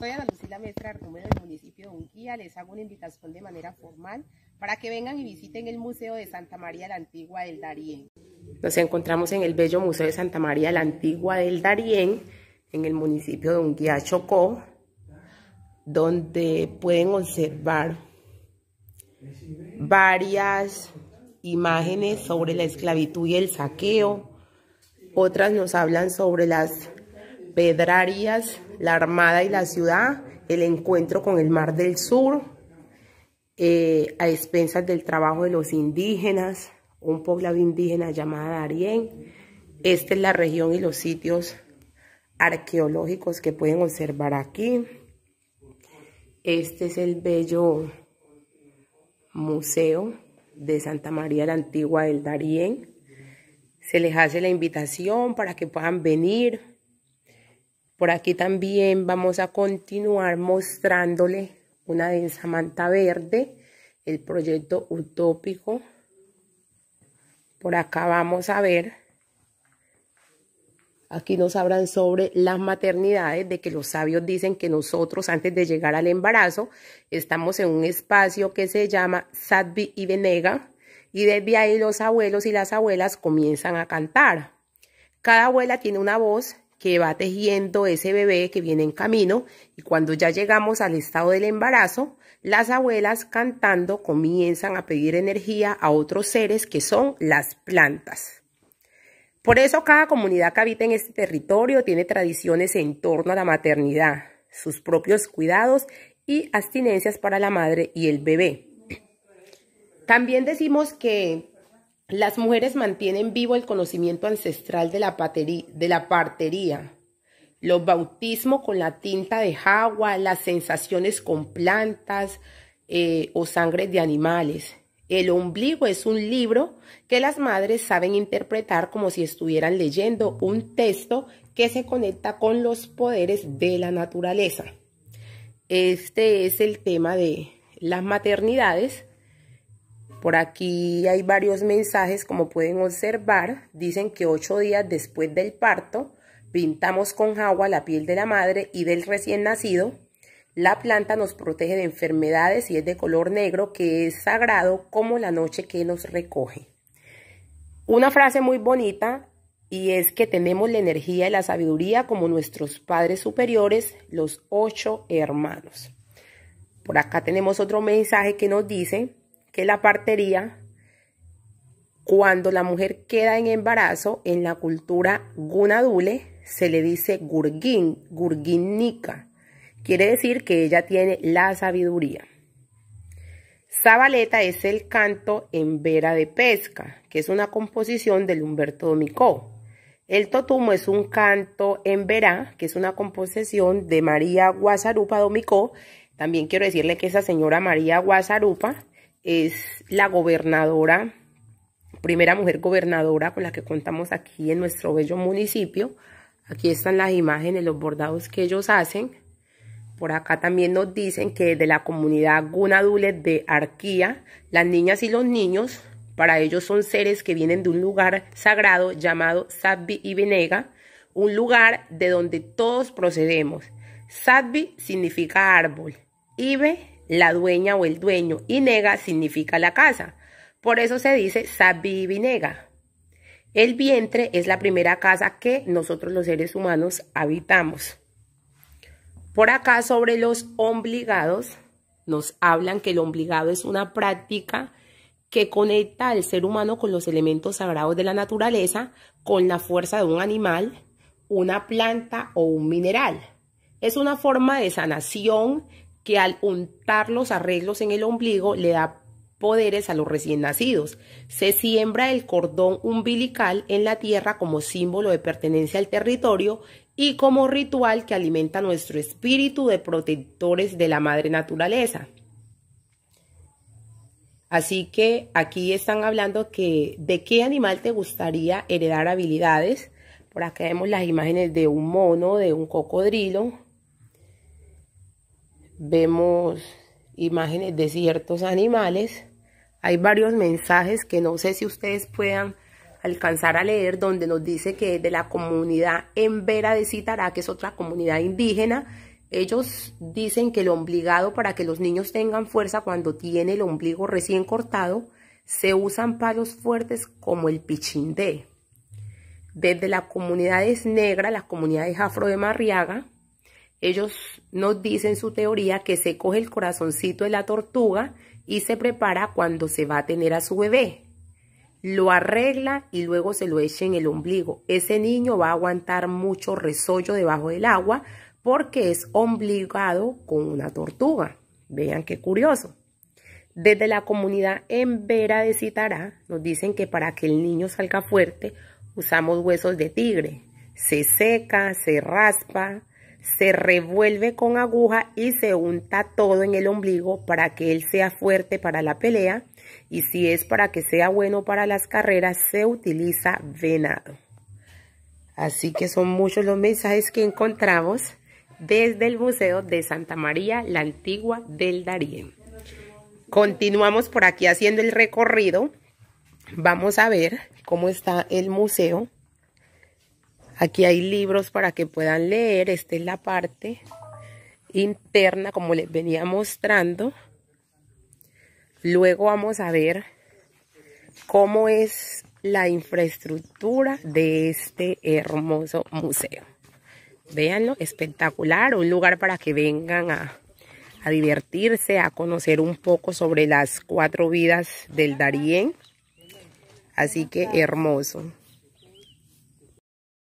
Soy Ana Lucila Mestra del municipio de Unguía. Les hago una invitación de manera formal para que vengan y visiten el Museo de Santa María la Antigua del Darién. Nos encontramos en el bello Museo de Santa María la Antigua del Darién, en el municipio de Unguía, Chocó, donde pueden observar varias imágenes sobre la esclavitud y el saqueo. Otras nos hablan sobre las Pedrarias, la Armada y la Ciudad, el encuentro con el Mar del Sur, eh, a expensas del trabajo de los indígenas, un poblado indígena llamado Darién. Esta es la región y los sitios arqueológicos que pueden observar aquí. Este es el bello museo de Santa María la Antigua del Darién. Se les hace la invitación para que puedan venir, por aquí también vamos a continuar mostrándole una densa manta verde, el proyecto utópico. Por acá vamos a ver, aquí nos hablan sobre las maternidades, de que los sabios dicen que nosotros antes de llegar al embarazo estamos en un espacio que se llama Sadvi y Venega y desde ahí los abuelos y las abuelas comienzan a cantar. Cada abuela tiene una voz que va tejiendo ese bebé que viene en camino y cuando ya llegamos al estado del embarazo, las abuelas cantando comienzan a pedir energía a otros seres que son las plantas. Por eso cada comunidad que habita en este territorio tiene tradiciones en torno a la maternidad, sus propios cuidados y abstinencias para la madre y el bebé. También decimos que las mujeres mantienen vivo el conocimiento ancestral de la, de la partería, los bautismos con la tinta de jagua, las sensaciones con plantas eh, o sangre de animales. El ombligo es un libro que las madres saben interpretar como si estuvieran leyendo un texto que se conecta con los poderes de la naturaleza. Este es el tema de las maternidades por aquí hay varios mensajes, como pueden observar, dicen que ocho días después del parto pintamos con agua la piel de la madre y del recién nacido. La planta nos protege de enfermedades y es de color negro que es sagrado como la noche que nos recoge. Una frase muy bonita y es que tenemos la energía y la sabiduría como nuestros padres superiores, los ocho hermanos. Por acá tenemos otro mensaje que nos dice, que la partería, cuando la mujer queda en embarazo, en la cultura gunadule se le dice gurgin, gurginica. Quiere decir que ella tiene la sabiduría. Zabaleta es el canto en vera de pesca, que es una composición del Humberto Domicó. El totumo es un canto en verá, que es una composición de María Guasarupa Domicó. También quiero decirle que esa señora María Guasarupa es la gobernadora, primera mujer gobernadora con la que contamos aquí en nuestro bello municipio. Aquí están las imágenes, los bordados que ellos hacen. Por acá también nos dicen que de la comunidad Gunadule de Arquía, las niñas y los niños, para ellos son seres que vienen de un lugar sagrado llamado Sadbi y Benega un lugar de donde todos procedemos. Sadbi significa árbol, Ibe la dueña o el dueño, y nega significa la casa. Por eso se dice nega El vientre es la primera casa que nosotros los seres humanos habitamos. Por acá sobre los obligados nos hablan que el obligado es una práctica que conecta al ser humano con los elementos sagrados de la naturaleza, con la fuerza de un animal, una planta o un mineral. Es una forma de sanación, que al untar los arreglos en el ombligo le da poderes a los recién nacidos. Se siembra el cordón umbilical en la tierra como símbolo de pertenencia al territorio y como ritual que alimenta nuestro espíritu de protectores de la madre naturaleza. Así que aquí están hablando que de qué animal te gustaría heredar habilidades. Por acá vemos las imágenes de un mono, de un cocodrilo, vemos imágenes de ciertos animales. Hay varios mensajes que no sé si ustedes puedan alcanzar a leer, donde nos dice que de la comunidad en Vera de Citará, que es otra comunidad indígena, ellos dicen que lo obligado para que los niños tengan fuerza cuando tiene el ombligo recién cortado, se usan palos fuertes como el pichindé. Desde la comunidad es negra, la comunidad afro de Marriaga, ellos nos dicen su teoría que se coge el corazoncito de la tortuga y se prepara cuando se va a tener a su bebé. Lo arregla y luego se lo echa en el ombligo. Ese niño va a aguantar mucho resollo debajo del agua porque es obligado con una tortuga. Vean qué curioso. Desde la comunidad en Vera de Citará nos dicen que para que el niño salga fuerte usamos huesos de tigre. Se seca, se raspa, se revuelve con aguja y se unta todo en el ombligo para que él sea fuerte para la pelea y si es para que sea bueno para las carreras se utiliza venado. Así que son muchos los mensajes que encontramos desde el Museo de Santa María la Antigua del Darién. Continuamos por aquí haciendo el recorrido. Vamos a ver cómo está el museo. Aquí hay libros para que puedan leer. Esta es la parte interna, como les venía mostrando. Luego vamos a ver cómo es la infraestructura de este hermoso museo. Véanlo, espectacular, un lugar para que vengan a, a divertirse, a conocer un poco sobre las cuatro vidas del Darién. Así que hermoso.